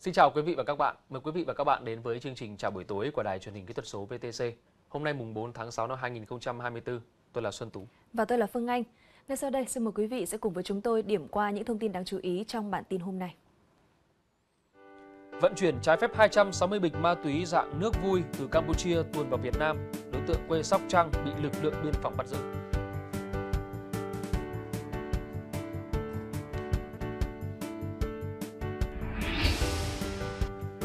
Xin chào quý vị và các bạn. Mời quý vị và các bạn đến với chương trình Chào buổi tối của Đài Truyền hình Kỹ thuật số VTC. Hôm nay mùng 4 tháng 6 năm 2024, tôi là Xuân Tú. Và tôi là Phương Anh. Ngay sau đây, xin mời quý vị sẽ cùng với chúng tôi điểm qua những thông tin đáng chú ý trong bản tin hôm nay. Vận chuyển trái phép 260 bịch ma túy dạng nước vui từ Campuchia tuồn vào Việt Nam, đối tượng quê Sóc Trăng bị lực lượng biên phòng bắt giữ.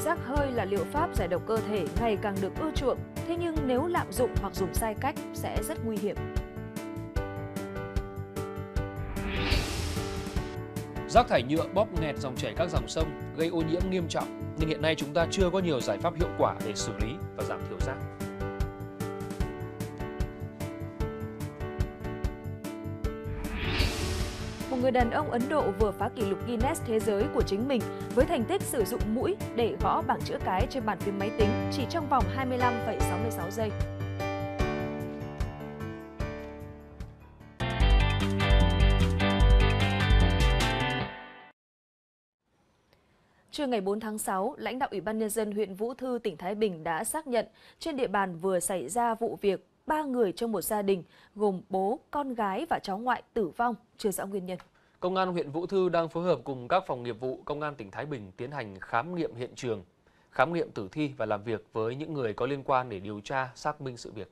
rác hơi là liệu pháp giải độc cơ thể ngày càng được ưa chuộng, thế nhưng nếu lạm dụng hoặc dùng sai cách sẽ rất nguy hiểm. Rác thải nhựa bóp nghẹt dòng chảy các dòng sông, gây ô nhiễm nghiêm trọng, nhưng hiện nay chúng ta chưa có nhiều giải pháp hiệu quả để xử lý và giảm thiểu rác. người đàn ông Ấn Độ vừa phá kỷ lục Guinness thế giới của chính mình với thành tích sử dụng mũi để gõ bảng chữ cái trên bàn phím máy tính chỉ trong vòng 25,66 giây. Trưa ngày 4 tháng 6, lãnh đạo Ủy ban Nhân dân huyện Vũ Thư, tỉnh Thái Bình đã xác nhận trên địa bàn vừa xảy ra vụ việc ba người trong một gia đình gồm bố, con gái và cháu ngoại tử vong, chưa rõ nguyên nhân. Công an huyện Vũ Thư đang phối hợp cùng các phòng nghiệp vụ Công an tỉnh Thái Bình tiến hành khám nghiệm hiện trường, khám nghiệm tử thi và làm việc với những người có liên quan để điều tra, xác minh sự việc.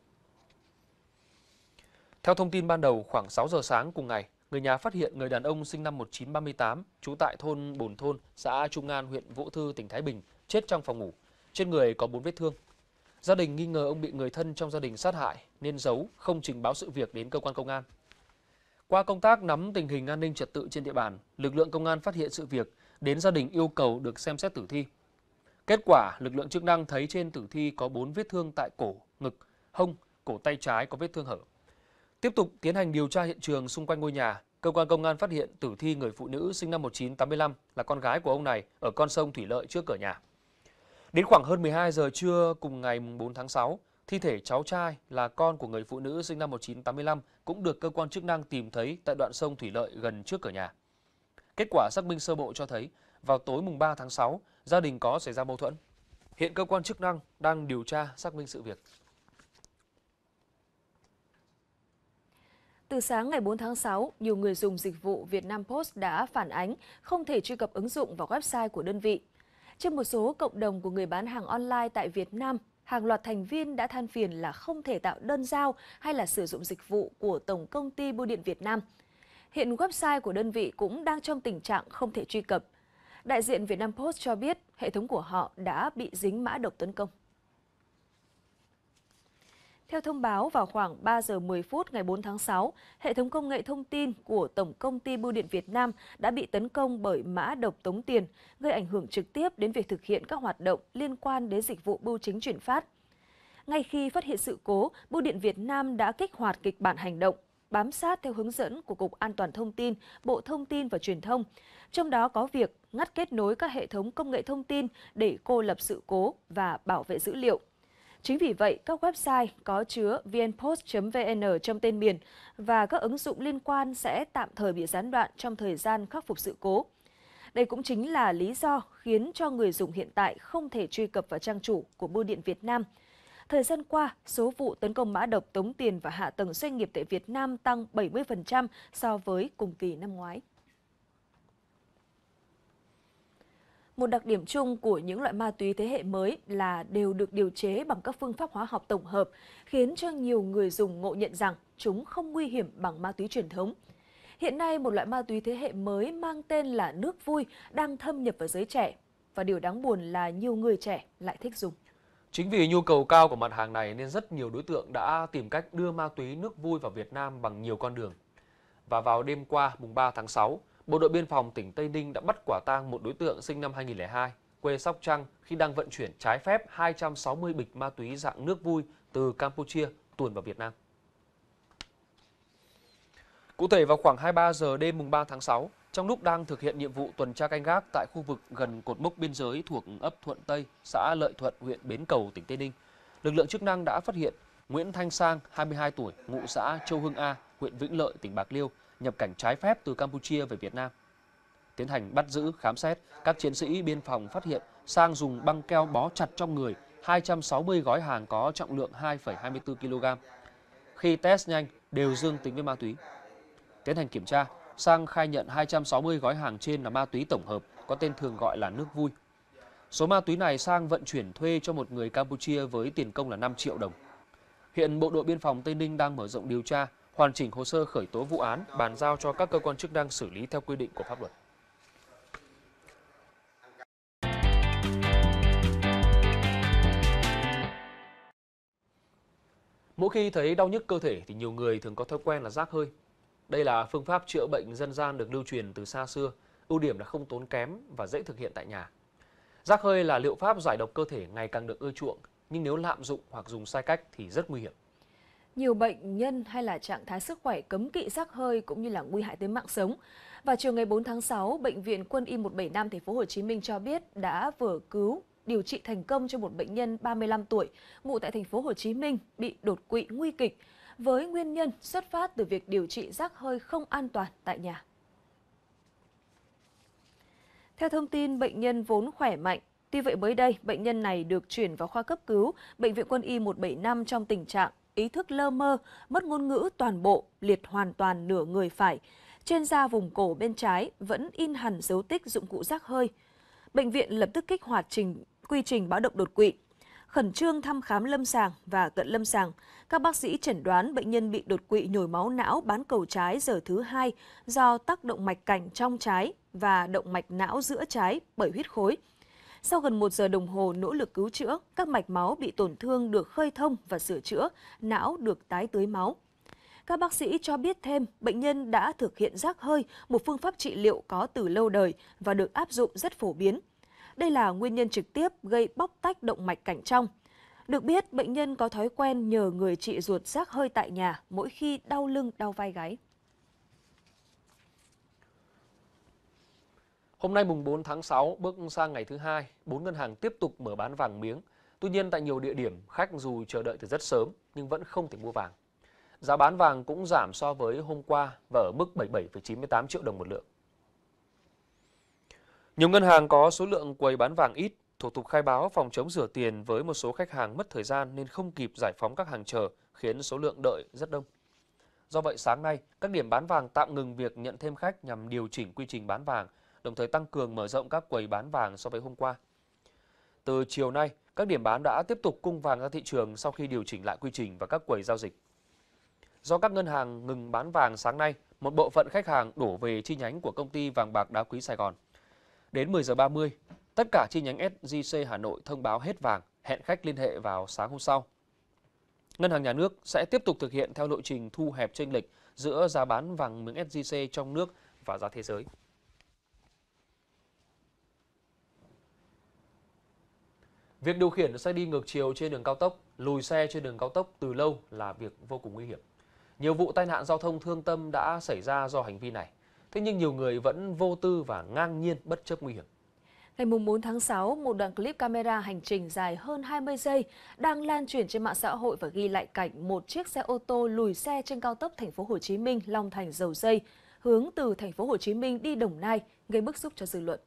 Theo thông tin ban đầu, khoảng 6 giờ sáng cùng ngày, người nhà phát hiện người đàn ông sinh năm 1938, trú tại thôn Bồn Thôn, xã Trung An, huyện Vũ Thư, tỉnh Thái Bình, chết trong phòng ngủ. Trên người có 4 vết thương. Gia đình nghi ngờ ông bị người thân trong gia đình sát hại nên giấu, không trình báo sự việc đến cơ quan công an. Qua công tác nắm tình hình an ninh trật tự trên địa bàn, lực lượng công an phát hiện sự việc, đến gia đình yêu cầu được xem xét tử thi. Kết quả, lực lượng chức năng thấy trên tử thi có 4 vết thương tại cổ, ngực, hông, cổ tay trái có vết thương hở. Tiếp tục tiến hành điều tra hiện trường xung quanh ngôi nhà, cơ quan công an phát hiện tử thi người phụ nữ sinh năm 1985 là con gái của ông này ở con sông Thủy Lợi trước cửa nhà. Đến khoảng hơn 12 giờ trưa cùng ngày 4 tháng 6, Thi thể cháu trai là con của người phụ nữ sinh năm 1985 cũng được cơ quan chức năng tìm thấy tại đoạn sông Thủy Lợi gần trước cửa nhà. Kết quả xác minh sơ bộ cho thấy, vào tối mùng 3 tháng 6, gia đình có xảy ra mâu thuẫn. Hiện cơ quan chức năng đang điều tra xác minh sự việc. Từ sáng ngày 4 tháng 6, nhiều người dùng dịch vụ Vietnam Post đã phản ánh không thể truy cập ứng dụng vào website của đơn vị. Trên một số cộng đồng của người bán hàng online tại Việt Nam hàng loạt thành viên đã than phiền là không thể tạo đơn giao hay là sử dụng dịch vụ của Tổng Công ty Bưu điện Việt Nam. Hiện website của đơn vị cũng đang trong tình trạng không thể truy cập. Đại diện Vietnam Post cho biết hệ thống của họ đã bị dính mã độc tấn công. Theo thông báo, vào khoảng 3 giờ 10 phút ngày 4 tháng 6, hệ thống công nghệ thông tin của Tổng Công ty Bưu điện Việt Nam đã bị tấn công bởi mã độc tống tiền, gây ảnh hưởng trực tiếp đến việc thực hiện các hoạt động liên quan đến dịch vụ bưu chính chuyển phát. Ngay khi phát hiện sự cố, Bưu điện Việt Nam đã kích hoạt kịch bản hành động, bám sát theo hướng dẫn của Cục An toàn Thông tin, Bộ Thông tin và Truyền thông. Trong đó có việc ngắt kết nối các hệ thống công nghệ thông tin để cô lập sự cố và bảo vệ dữ liệu. Chính vì vậy, các website có chứa vnpost.vn trong tên miền và các ứng dụng liên quan sẽ tạm thời bị gián đoạn trong thời gian khắc phục sự cố. Đây cũng chính là lý do khiến cho người dùng hiện tại không thể truy cập vào trang chủ của Bưu điện Việt Nam. Thời gian qua, số vụ tấn công mã độc tống tiền và hạ tầng doanh nghiệp tại Việt Nam tăng 70% so với cùng kỳ năm ngoái. Một đặc điểm chung của những loại ma túy thế hệ mới là đều được điều chế bằng các phương pháp hóa học tổng hợp, khiến cho nhiều người dùng ngộ nhận rằng chúng không nguy hiểm bằng ma túy truyền thống. Hiện nay, một loại ma túy thế hệ mới mang tên là nước vui đang thâm nhập vào giới trẻ. Và điều đáng buồn là nhiều người trẻ lại thích dùng. Chính vì nhu cầu cao của mặt hàng này nên rất nhiều đối tượng đã tìm cách đưa ma túy nước vui vào Việt Nam bằng nhiều con đường. Và vào đêm qua, mùng 3 tháng 6, Bộ đội biên phòng tỉnh Tây Ninh đã bắt quả tang một đối tượng sinh năm 2002, quê Sóc Trăng khi đang vận chuyển trái phép 260 bịch ma túy dạng nước vui từ Campuchia tuồn vào Việt Nam. Cụ thể vào khoảng 23 giờ đêm mùng 3 tháng 6, trong lúc đang thực hiện nhiệm vụ tuần tra canh gác tại khu vực gần cột mốc biên giới thuộc ấp Thuận Tây, xã Lợi Thuận, huyện Bến Cầu, tỉnh Tây Ninh, lực lượng chức năng đã phát hiện Nguyễn Thanh Sang, 22 tuổi, ngụ xã Châu Hưng A, huyện Vĩnh Lợi, tỉnh Bạc Liêu, nhập cảnh trái phép từ Campuchia về Việt Nam. Tiến hành bắt giữ, khám xét, các chiến sĩ biên phòng phát hiện Sang dùng băng keo bó chặt trong người 260 gói hàng có trọng lượng 2,24 kg. Khi test nhanh, đều dương tính với ma túy. Tiến hành kiểm tra, Sang khai nhận 260 gói hàng trên là ma túy tổng hợp, có tên thường gọi là nước vui. Số ma túy này Sang vận chuyển thuê cho một người Campuchia với tiền công là 5 triệu đồng. Hiện Bộ đội Biên phòng Tây Ninh đang mở rộng điều tra, hoàn chỉnh hồ sơ khởi tố vụ án, bàn giao cho các cơ quan chức năng xử lý theo quy định của pháp luật. Mỗi khi thấy đau nhức cơ thể thì nhiều người thường có thói quen là rác hơi. Đây là phương pháp chữa bệnh dân gian được lưu truyền từ xa xưa, ưu điểm là không tốn kém và dễ thực hiện tại nhà. Rác hơi là liệu pháp giải độc cơ thể ngày càng được ưa chuộng, nhưng nếu lạm dụng hoặc dùng sai cách thì rất nguy hiểm nhiều bệnh nhân hay là trạng thái sức khỏe cấm kỵ rác hơi cũng như là nguy hại tới mạng sống. và chiều ngày 4 tháng 6, bệnh viện Quân y 175 thành phố Hồ Chí Minh cho biết đã vừa cứu điều trị thành công cho một bệnh nhân 35 tuổi ngụ tại thành phố Hồ Chí Minh bị đột quỵ nguy kịch với nguyên nhân xuất phát từ việc điều trị rác hơi không an toàn tại nhà. Theo thông tin, bệnh nhân vốn khỏe mạnh, Tuy vậy mới đây, bệnh nhân này được chuyển vào khoa cấp cứu Bệnh viện quân y 175 trong tình trạng ý thức lơ mơ, mất ngôn ngữ toàn bộ, liệt hoàn toàn nửa người phải. Trên da vùng cổ bên trái vẫn in hẳn dấu tích dụng cụ rác hơi. Bệnh viện lập tức kích hoạt trình quy trình báo động đột quỵ. Khẩn trương thăm khám lâm sàng và cận lâm sàng, các bác sĩ chẩn đoán bệnh nhân bị đột quỵ nhồi máu não bán cầu trái giờ thứ hai do tác động mạch cảnh trong trái và động mạch não giữa trái bởi huyết khối. Sau gần một giờ đồng hồ nỗ lực cứu chữa, các mạch máu bị tổn thương được khơi thông và sửa chữa, não được tái tưới máu. Các bác sĩ cho biết thêm, bệnh nhân đã thực hiện rác hơi, một phương pháp trị liệu có từ lâu đời và được áp dụng rất phổ biến. Đây là nguyên nhân trực tiếp gây bóc tách động mạch cảnh trong. Được biết, bệnh nhân có thói quen nhờ người chị ruột rác hơi tại nhà mỗi khi đau lưng, đau vai gáy. Hôm nay mùng 4 tháng 6 bước sang ngày thứ hai, bốn ngân hàng tiếp tục mở bán vàng miếng. Tuy nhiên tại nhiều địa điểm, khách dù chờ đợi từ rất sớm nhưng vẫn không thể mua vàng. Giá bán vàng cũng giảm so với hôm qua và ở mức 77,98 triệu đồng một lượng. Nhiều ngân hàng có số lượng quầy bán vàng ít, thủ tục khai báo phòng chống rửa tiền với một số khách hàng mất thời gian nên không kịp giải phóng các hàng chờ, khiến số lượng đợi rất đông. Do vậy sáng nay, các điểm bán vàng tạm ngừng việc nhận thêm khách nhằm điều chỉnh quy trình bán vàng đồng thời tăng cường mở rộng các quầy bán vàng so với hôm qua. Từ chiều nay, các điểm bán đã tiếp tục cung vàng ra thị trường sau khi điều chỉnh lại quy trình và các quầy giao dịch. Do các ngân hàng ngừng bán vàng sáng nay, một bộ phận khách hàng đổ về chi nhánh của công ty vàng bạc đá quý Sài Gòn. Đến 10 giờ 30, tất cả chi nhánh SJC Hà Nội thông báo hết vàng, hẹn khách liên hệ vào sáng hôm sau. Ngân hàng nhà nước sẽ tiếp tục thực hiện theo lộ trình thu hẹp chênh lệch giữa giá bán vàng miếng SJC trong nước và giá thế giới. Việc điều khiển xe đi ngược chiều trên đường cao tốc, lùi xe trên đường cao tốc từ lâu là việc vô cùng nguy hiểm. Nhiều vụ tai nạn giao thông thương tâm đã xảy ra do hành vi này. Thế nhưng nhiều người vẫn vô tư và ngang nhiên bất chấp nguy hiểm. Ngày 4 tháng 6, một đoạn clip camera hành trình dài hơn 20 giây đang lan truyền trên mạng xã hội và ghi lại cảnh một chiếc xe ô tô lùi xe trên cao tốc thành phố Hồ Chí Minh Long Thành Dầu Dây hướng từ thành phố Hồ Chí Minh đi Đồng Nai gây bức xúc cho dư luận.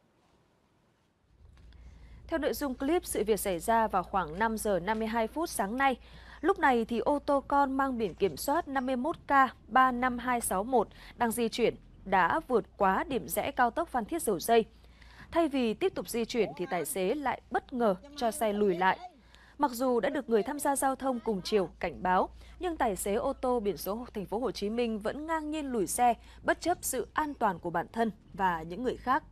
Theo nội dung clip, sự việc xảy ra vào khoảng 5 giờ 52 phút sáng nay. Lúc này thì ô tô con mang biển kiểm soát 51K 35261 đang di chuyển đã vượt quá điểm rẽ cao tốc Phan Thiết Dầu Dây. Thay vì tiếp tục di chuyển thì tài xế lại bất ngờ cho xe lùi lại. Mặc dù đã được người tham gia giao thông cùng chiều cảnh báo, nhưng tài xế ô tô biển số thành phố Hồ Chí Minh vẫn ngang nhiên lùi xe bất chấp sự an toàn của bản thân và những người khác.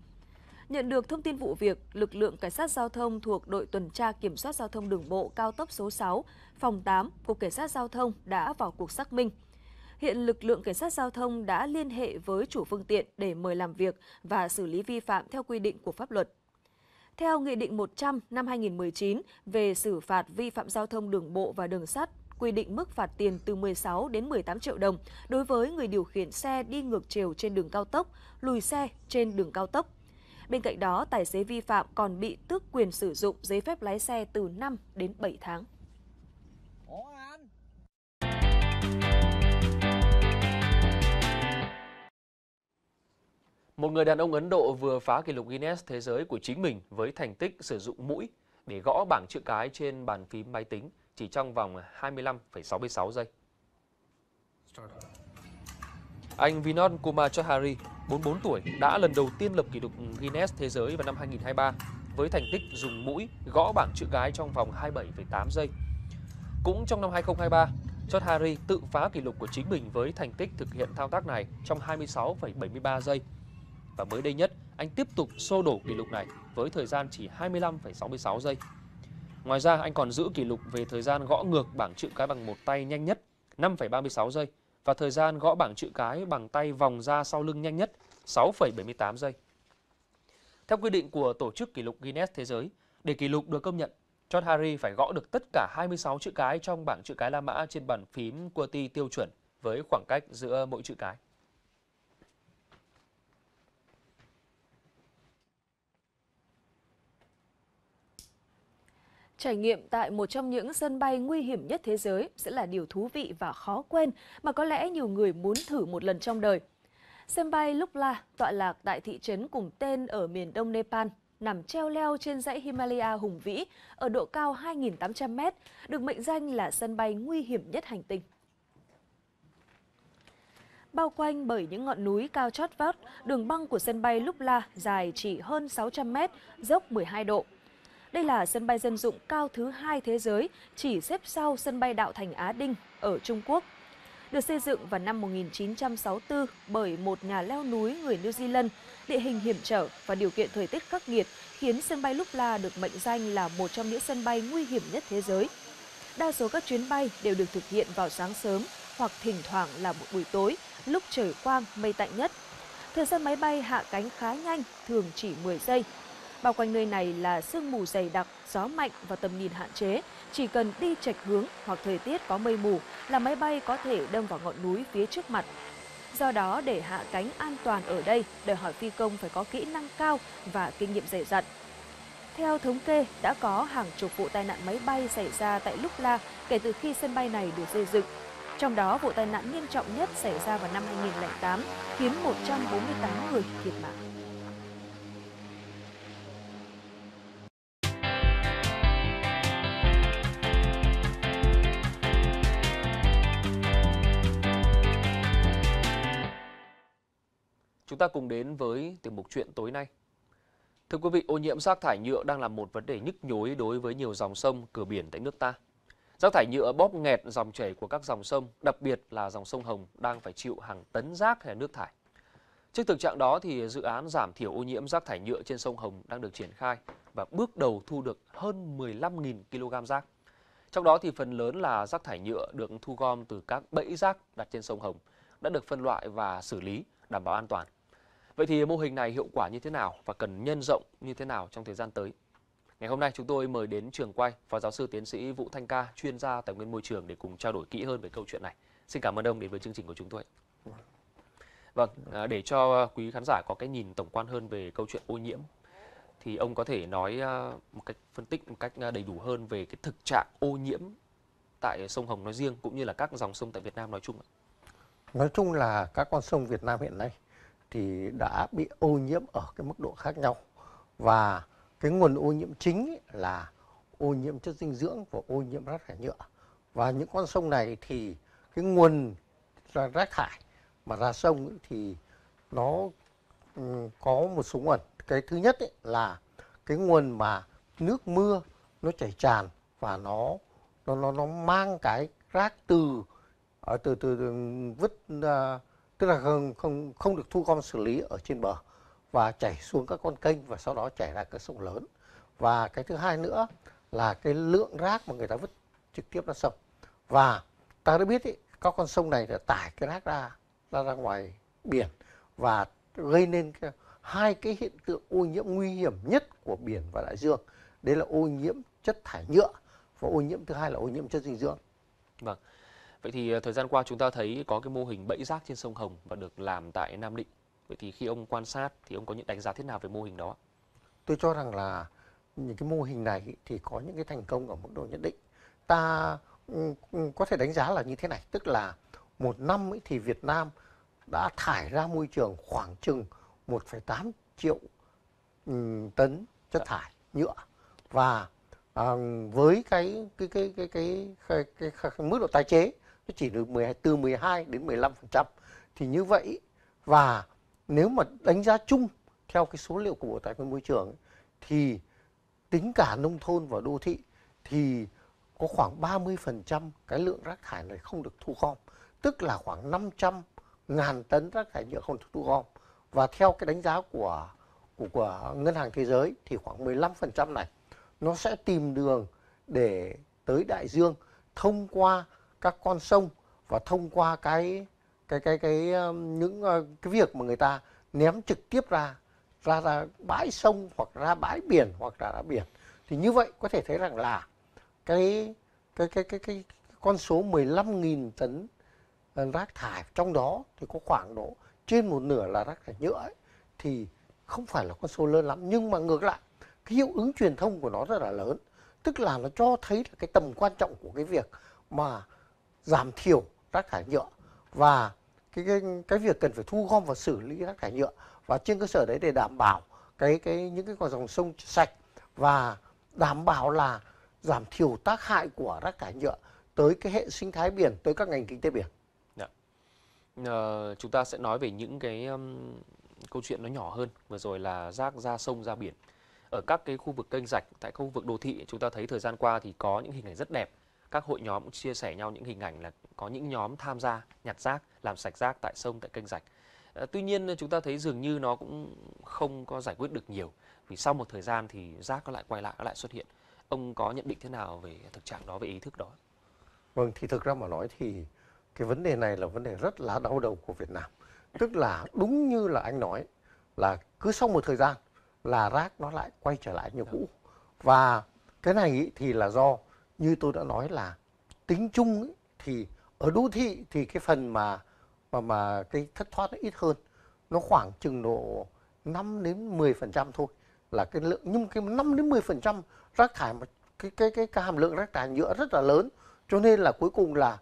Nhận được thông tin vụ việc, lực lượng cảnh sát giao thông thuộc đội tuần tra kiểm soát giao thông đường bộ cao tốc số 6, phòng 8, cục cảnh sát giao thông đã vào cuộc xác minh. Hiện lực lượng cảnh sát giao thông đã liên hệ với chủ phương tiện để mời làm việc và xử lý vi phạm theo quy định của pháp luật. Theo Nghị định 100 năm 2019 về xử phạt vi phạm giao thông đường bộ và đường sắt, quy định mức phạt tiền từ 16 đến 18 triệu đồng đối với người điều khiển xe đi ngược chiều trên đường cao tốc, lùi xe trên đường cao tốc, Bên cạnh đó, tài xế vi phạm còn bị tước quyền sử dụng giấy phép lái xe từ 5 đến 7 tháng. Một người đàn ông Ấn Độ vừa phá kỷ lục Guinness Thế giới của chính mình với thành tích sử dụng mũi để gõ bảng chữ cái trên bàn phím máy tính chỉ trong vòng 25,66 giây. Anh Vinod Kumar Choudhary, 44 tuổi, đã lần đầu tiên lập kỷ lục Guinness Thế giới vào năm 2023 với thành tích dùng mũi gõ bảng chữ cái trong vòng 27,8 giây. Cũng trong năm 2023, Choudhary tự phá kỷ lục của chính mình với thành tích thực hiện thao tác này trong 26,73 giây. Và mới đây nhất, anh tiếp tục xô đổ kỷ lục này với thời gian chỉ 25,66 giây. Ngoài ra, anh còn giữ kỷ lục về thời gian gõ ngược bảng chữ cái bằng một tay nhanh nhất 5,36 giây và thời gian gõ bảng chữ cái bằng tay vòng ra sau lưng nhanh nhất 6,78 giây. Theo quy định của Tổ chức Kỷ lục Guinness Thế giới, để kỷ lục được công nhận, John Harry phải gõ được tất cả 26 chữ cái trong bảng chữ cái La Mã trên bàn phím QWERTY tiêu chuẩn với khoảng cách giữa mỗi chữ cái. Trải nghiệm tại một trong những sân bay nguy hiểm nhất thế giới sẽ là điều thú vị và khó quên mà có lẽ nhiều người muốn thử một lần trong đời. Sân bay Lukla tọa lạc tại thị trấn cùng tên ở miền đông Nepal, nằm treo leo trên dãy Himalaya hùng vĩ ở độ cao 2.800m, được mệnh danh là sân bay nguy hiểm nhất hành tinh. Bao quanh bởi những ngọn núi cao chót vót, đường băng của sân bay Lukla dài chỉ hơn 600m, dốc 12 độ. Đây là sân bay dân dụng cao thứ hai thế giới, chỉ xếp sau sân bay Đạo Thành Á Đinh ở Trung Quốc. Được xây dựng vào năm 1964 bởi một nhà leo núi người New Zealand, địa hình hiểm trở và điều kiện thời tiết khắc nghiệt khiến sân bay lúc la được mệnh danh là một trong những sân bay nguy hiểm nhất thế giới. Đa số các chuyến bay đều được thực hiện vào sáng sớm hoặc thỉnh thoảng là một buổi tối, lúc trời quang, mây tạnh nhất. Thời gian máy bay hạ cánh khá nhanh, thường chỉ 10 giây, Bao quanh nơi này là sương mù dày đặc, gió mạnh và tầm nhìn hạn chế. Chỉ cần đi chệch hướng hoặc thời tiết có mây mù là máy bay có thể đâm vào ngọn núi phía trước mặt. Do đó, để hạ cánh an toàn ở đây, đòi hỏi phi công phải có kỹ năng cao và kinh nghiệm dày dặn. Theo thống kê, đã có hàng chục vụ tai nạn máy bay xảy ra tại Lúc La kể từ khi sân bay này được xây dựng. Trong đó, vụ tai nạn nghiêm trọng nhất xảy ra vào năm 2008, khiến 148 người thiệt mạng. ta cùng đến với tiểu mục chuyện tối nay. Thưa quý vị, ô nhiễm rác thải nhựa đang là một vấn đề nhức nhối đối với nhiều dòng sông, cửa biển tại nước ta. Rác thải nhựa bóp nghẹt dòng chảy của các dòng sông, đặc biệt là dòng sông Hồng đang phải chịu hàng tấn rác hay nước thải. Trước thực trạng đó thì dự án giảm thiểu ô nhiễm rác thải nhựa trên sông Hồng đang được triển khai và bước đầu thu được hơn 15.000 kg rác. Trong đó thì phần lớn là rác thải nhựa được thu gom từ các bẫy rác đặt trên sông Hồng đã được phân loại và xử lý đảm bảo an toàn. Vậy thì mô hình này hiệu quả như thế nào và cần nhân rộng như thế nào trong thời gian tới? Ngày hôm nay chúng tôi mời đến trường quay Phó giáo sư tiến sĩ Vũ Thanh Ca, chuyên gia tài nguyên môi trường để cùng trao đổi kỹ hơn về câu chuyện này. Xin cảm ơn ông đến với chương trình của chúng tôi. Vâng, à, để cho quý khán giả có cái nhìn tổng quan hơn về câu chuyện ô nhiễm thì ông có thể nói à, một cách phân tích một cách à, đầy đủ hơn về cái thực trạng ô nhiễm tại sông Hồng nói riêng cũng như là các dòng sông tại Việt Nam nói chung Nói chung là các con sông Việt Nam hiện nay thì đã bị ô nhiễm ở cái mức độ khác nhau và cái nguồn ô nhiễm chính là ô nhiễm chất dinh dưỡng và ô nhiễm rác thải nhựa và những con sông này thì cái nguồn rác thải mà ra sông thì nó ừ, có một số nguồn cái thứ nhất ấy là cái nguồn mà nước mưa nó chảy tràn và nó nó nó, nó mang cái rác từ ở ờ, từ từ, từ vứt uh, tức là không, không, không được thu gom xử lý ở trên bờ và chảy xuống các con kênh và sau đó chảy ra các sông lớn và cái thứ hai nữa là cái lượng rác mà người ta vứt trực tiếp ra sông và ta đã biết ý, các con sông này là tải cái rác ra ra ra ngoài biển và gây nên cái, hai cái hiện tượng ô nhiễm nguy hiểm nhất của biển và đại dương đấy là ô nhiễm chất thải nhựa và ô nhiễm thứ hai là ô nhiễm chất dinh dưỡng vâng Vậy thì à, thời gian qua chúng ta thấy có cái mô hình bẫy rác trên sông Hồng và được làm tại Nam Định. Vậy thì khi ông quan sát thì ông có những đánh giá thế nào về mô hình đó? Tôi cho rằng là những cái mô hình này thì có những cái thành công ở mức độ nhất định. Ta có thể đánh giá là như thế này, tức là một năm ấy thì Việt Nam đã thải ra môi trường khoảng chừng 1,8 triệu tấn chất dạ. thải nhựa và à, với cái cái cái cái cái, cái, cái, cái, cái mức độ tái chế nó chỉ được 12, từ 12 đến 15% thì như vậy và nếu mà đánh giá chung theo cái số liệu của Bộ Tài nguyên Môi trường thì tính cả nông thôn và đô thị thì có khoảng 30% cái lượng rác thải này không được thu gom, tức là khoảng 500 ngàn tấn rác thải nhựa không được thu gom. Và theo cái đánh giá của của, của Ngân hàng Thế giới thì khoảng 15% này nó sẽ tìm đường để tới đại dương thông qua các con sông và thông qua cái cái cái cái um, những ờ, cái việc mà người ta ném trực tiếp ra ra ra bãi sông hoặc ra bãi biển hoặc ra đá biển thì như vậy có thể thấy rằng là cái cái cái cái cái con số 15.000 tấn ờ, rác thải trong đó thì có khoảng độ trên một nửa là rác thải nhựa ấy, thì không phải là con số lớn lắm nhưng mà ngược lại cái hiệu ứng truyền thông của nó rất là lớn tức là nó cho thấy là cái tầm quan trọng của cái việc mà giảm thiểu rác thải nhựa và cái, cái cái việc cần phải thu gom và xử lý rác thải nhựa và trên cơ sở đấy để đảm bảo cái cái những cái con dòng sông sạch và đảm bảo là giảm thiểu tác hại của rác thải nhựa tới cái hệ sinh thái biển tới các ngành kinh tế biển. Dạ. À, chúng ta sẽ nói về những cái um, câu chuyện nó nhỏ hơn vừa rồi là rác ra sông ra biển ở các cái khu vực kênh rạch tại khu vực đô thị chúng ta thấy thời gian qua thì có những hình ảnh rất đẹp các hội nhóm cũng chia sẻ nhau những hình ảnh là có những nhóm tham gia nhặt rác, làm sạch rác tại sông, tại kênh rạch. Ờ, tuy nhiên ờ, chúng ta thấy dường như nó cũng không có giải quyết được nhiều vì sau một thời gian thì rác nó lại quay lại, nó lại xuất hiện. Ông có nhận định thế nào về thực trạng đó, về ý thức đó? Vâng, thì thực ra mà nói thì cái vấn đề này là vấn đề rất là đau đầu của Việt Nam. Tức là đúng như là anh nói là cứ sau một thời gian là rác nó lại quay trở lại như cũ. Và cái này thì là do như tôi đã nói là tính chung ấy, thì ở đô thị thì cái phần mà mà mà cái thất thoát nó ít hơn nó khoảng chừng độ 5 đến 10 phần trăm thôi là cái lượng nhưng cái 5 đến 10 phần trăm rác thải mà cái, cái cái cái hàm lượng rác thải nhựa rất là lớn cho nên là cuối cùng là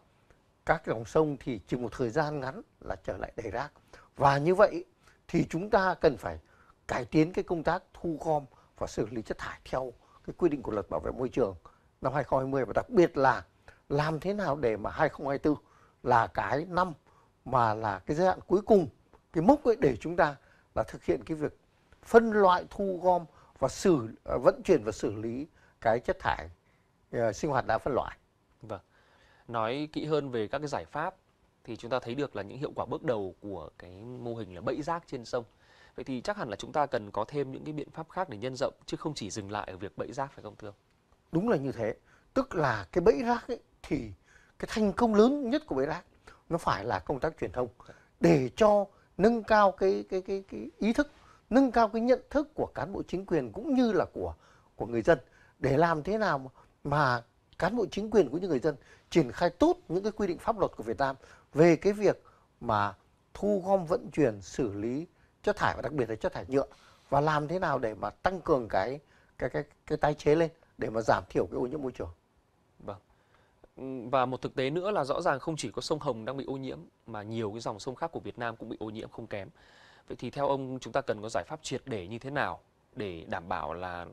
các dòng sông thì chỉ một thời gian ngắn là trở lại đầy rác và như vậy thì chúng ta cần phải cải tiến cái công tác thu gom và xử lý chất thải theo cái quy định của luật bảo vệ môi trường năm 2020 và đặc biệt là làm thế nào để mà 2024 là cái năm mà là cái giai đoạn cuối cùng cái mốc ấy để chúng ta là thực hiện cái việc phân loại thu gom và xử à, vận chuyển và xử lý cái chất thải uh, sinh hoạt đã phân loại. Vâng. Nói kỹ hơn về các cái giải pháp thì chúng ta thấy được là những hiệu quả bước đầu của cái mô hình là bẫy rác trên sông. Vậy thì chắc hẳn là chúng ta cần có thêm những cái biện pháp khác để nhân rộng chứ không chỉ dừng lại ở việc bẫy rác phải không thưa ông? đúng là như thế tức là cái bẫy rác ấy, thì cái thành công lớn nhất của bẫy rác nó phải là công tác truyền thông để cho nâng cao cái cái cái, cái ý thức nâng cao cái nhận thức của cán bộ chính quyền cũng như là của của người dân để làm thế nào mà cán bộ chính quyền cũng như người dân triển khai tốt những cái quy định pháp luật của Việt Nam về cái việc mà thu gom vận chuyển xử lý chất thải và đặc biệt là chất thải nhựa và làm thế nào để mà tăng cường cái cái cái cái tái chế lên để mà giảm thiểu cái ô nhiễm môi trường. Vâng. Và một thực tế nữa là rõ ràng không chỉ có sông Hồng đang bị ô nhiễm mà nhiều cái dòng sông khác của Việt Nam cũng bị ô nhiễm không kém. Vậy thì theo ông chúng ta cần có giải pháp triệt để như thế nào để đảm bảo là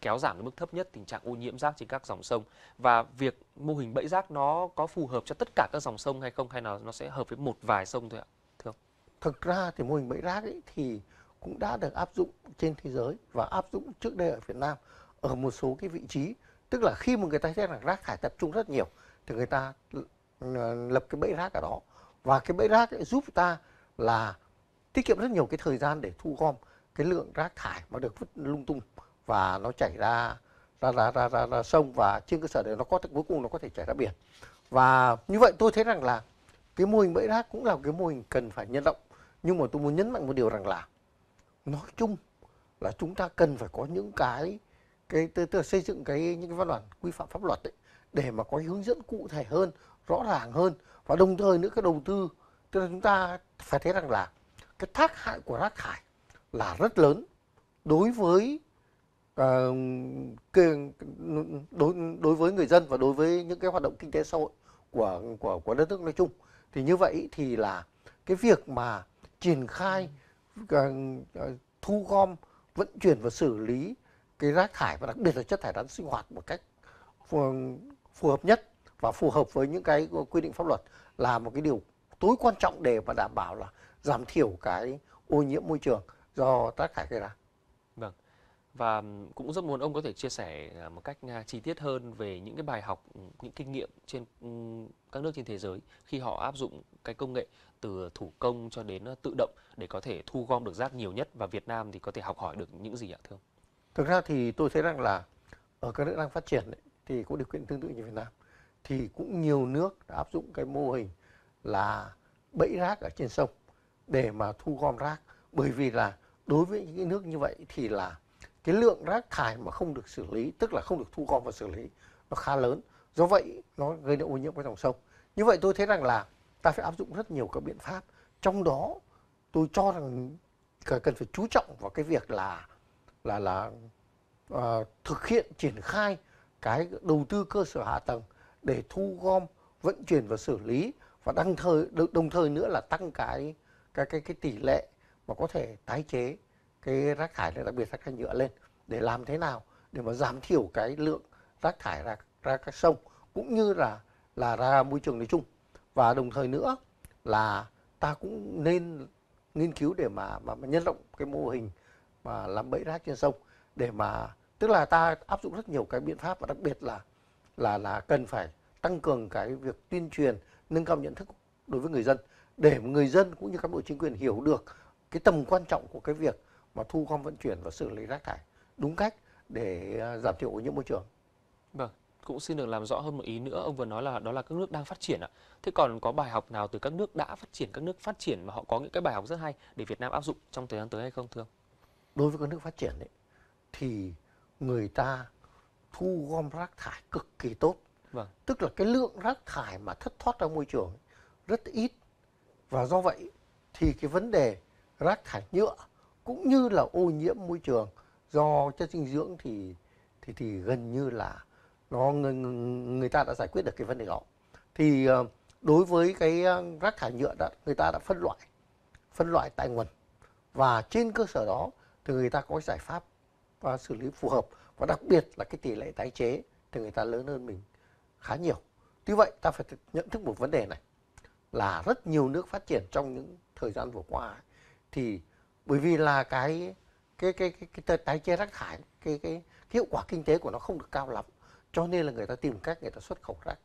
kéo giảm đến mức thấp nhất tình trạng ô nhiễm rác trên các dòng sông và việc mô hình bẫy rác nó có phù hợp cho tất cả các dòng sông hay không hay là nó sẽ hợp với một vài sông thôi ạ? Thưa ông. Thực ra thì mô hình bẫy rác ấy thì cũng đã được áp dụng trên thế giới và áp dụng trước đây ở Việt Nam ở một số cái vị trí tức là khi mà người ta thấy là rác thải tập trung rất nhiều thì người ta ờ, lập cái bẫy rác ở đó và cái bẫy rác giúp ta là tiết kiệm rất nhiều cái thời gian để thu gom cái lượng rác thải mà được vứt lung tung và nó chảy ra ra ra ra ra, ra sông và trên cơ sở đấy nó có thể cuối cùng nó có thể chảy ra biển và như vậy tôi thấy rằng là cái mô hình bẫy rác cũng là cái mô hình cần phải nhân rộng nhưng mà tôi muốn nhấn mạnh một điều rằng là nói chung là chúng ta cần phải có những cái cái tức là xây dựng cái những cái văn bản quy phạm pháp luật ấy, để mà có hướng dẫn cụ thể hơn rõ ràng hơn và đồng thời nữa cái đầu tư tức là chúng ta phải thấy rằng là cái tác hại của rác thải là rất lớn đối với uh, đối đối với người dân và đối với những cái hoạt động kinh tế xã hội của của của đất nước nói chung thì như vậy thì là cái việc mà triển khai ờ, ờ, thu gom vận chuyển và xử lý cái rác thải và đặc biệt là chất thải rắn sinh hoạt một cách phù hợp nhất và phù hợp với những cái quy định pháp luật là một cái điều tối quan trọng để mà đảm bảo là giảm thiểu cái ô nhiễm môi trường do rác thải gây ra. Vâng. Và cũng rất muốn ông có thể chia sẻ à, một cách à, chi tiết hơn về những cái bài học, những kinh nghiệm trên ừ, các nước trên thế giới khi họ áp dụng cái công nghệ từ thủ công cho đến à, tự động để có thể thu gom được rác nhiều nhất và Việt Nam thì có thể học hỏi được những gì ạ thưa ông? thực ra thì tôi thấy rằng là ở các nước đang phát triển ấy, thì có điều kiện tương tự như Việt Nam thì cũng nhiều nước đã áp dụng cái mô hình là bẫy rác ở trên sông để mà thu gom rác bởi vì là đối với những cái nước như vậy thì là cái lượng rác thải mà không được xử lý tức là không được thu gom và xử lý nó khá lớn do vậy nó gây ra ô nhiễm cái dòng sông như vậy tôi thấy rằng là ta phải áp dụng rất nhiều các biện pháp trong đó tôi cho rằng cần phải chú trọng vào cái việc là là là uh, thực hiện triển khai cái đầu tư cơ sở hạ tầng để thu gom vận chuyển và xử lý và đồng thời đồng thời nữa là tăng cái cái cái cái tỷ lệ mà có thể tái chế cái rác thải này đặc biệt rác thải nhựa lên để làm thế nào để mà giảm thiểu cái lượng rác thải ra ra các sông cũng như là là ra môi trường nói chung và đồng thời nữa là ta cũng nên nghiên cứu để mà mà, mà nhân rộng cái mô hình mà làm bẫy rác trên sông để mà tức là ta áp dụng rất nhiều cái biện pháp và đặc biệt là là là cần phải tăng cường cái việc tuyên truyền nâng cao nhận thức đối với người dân để người dân cũng như cán bộ chính quyền hiểu được cái tầm quan trọng của cái việc mà thu gom vận chuyển và xử lý rác thải đúng cách để à, giảm thiểu ô nhiễm môi trường. Vâng, cũng xin được làm rõ hơn một ý nữa. Ông vừa nói là đó là các nước đang phát triển ạ. Thế còn có bài học nào từ các nước đã phát triển, các nước phát triển mà họ có những cái bài học rất hay để Việt Nam áp dụng trong thời gian tới hay không thưa ông? đối với các nước phát triển ấy, thì người ta thu gom rác thải cực kỳ tốt vâng. tức là cái lượng rác thải mà thất thoát ra môi trường rất ít và do vậy thì cái vấn đề rác thải nhựa cũng như là ô nhiễm môi trường do chất dinh dưỡng thì thì thì gần như là nó người, người ta đã giải quyết được cái vấn đề đó thì ờ, đối với cái ờ, rác thải nhựa đó người ta đã phân loại phân loại tại nguồn và trên cơ sở đó thì người ta có giải pháp và xử lý phù hợp và đặc biệt là cái tỷ lệ tái chế thì người ta lớn hơn mình khá nhiều. Tuy vậy ta phải nhận thức một vấn đề này là rất nhiều nước phát triển trong những thời gian vừa qua ấy, thì bởi vì là cái cái cái cái, cái, cái tái chế rác thải cái, cái cái hiệu quả kinh tế của nó không được cao lắm cho nên là người ta tìm cách người ta xuất khẩu rác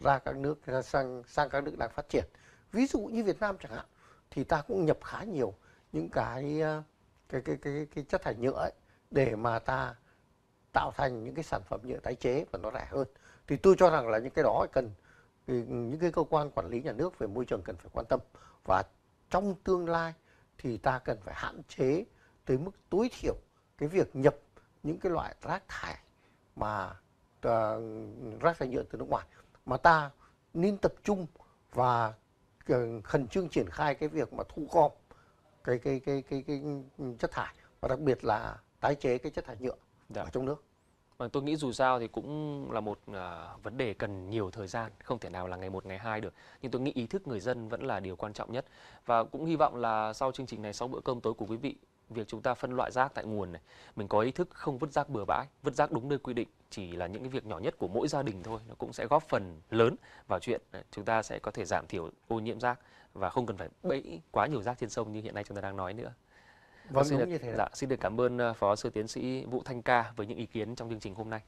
ra các nước ra sang sang các nước đang phát triển ví dụ như Việt Nam chẳng hạn thì ta cũng nhập khá nhiều những cái à, cái cái cái cái chất thải nhựa ấy, để mà ta tạo thành những cái sản phẩm nhựa tái chế và nó rẻ hơn thì tôi cho rằng là những cái đó cần những cái cơ quan quản lý nhà nước về môi trường cần phải quan tâm và trong tương lai thì ta cần phải hạn chế tới mức tối thiểu cái việc nhập những cái loại rác thải mà uh, rác thải nhựa từ nước ngoài mà ta nên tập trung và ờ, khẩn trương triển khai cái việc mà thu gom cái cái cái cái cái chất thải và đặc biệt là tái chế cái chất thải nhựa dạ. ở trong nước. Vâng, tôi nghĩ dù sao thì cũng là một uh, vấn đề cần nhiều thời gian, không thể nào là ngày một ngày hai được. Nhưng tôi nghĩ ý thức người dân vẫn là điều quan trọng nhất. Và cũng hy vọng là sau chương trình này, sau bữa cơm tối của quý vị, việc chúng ta phân loại rác tại nguồn này, mình có ý thức không vứt rác bừa bãi, vứt rác đúng nơi quy định chỉ là những cái việc nhỏ nhất của mỗi gia đình thôi nó cũng sẽ góp phần lớn vào chuyện ờ, chúng ta sẽ có thể giảm thiểu ô nhiễm rác và không cần phải bẫy quá nhiều rác trên sông như hiện nay chúng ta đang nói nữa. Vâng, xin đúng được, như thế. Dạ, xin được cảm ơn ờ, Phó sư tiến sĩ Vũ Thanh Ca với những ý kiến trong chương trình hôm nay.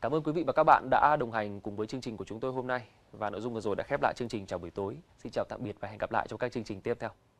Cảm ơn quý vị và các bạn đã đồng hành cùng với chương trình của chúng tôi hôm nay và nội dung vừa rồi đã khép lại chương trình chào buổi tối. Xin chào tạm biệt và hẹn gặp lại trong các chương trình tiếp theo.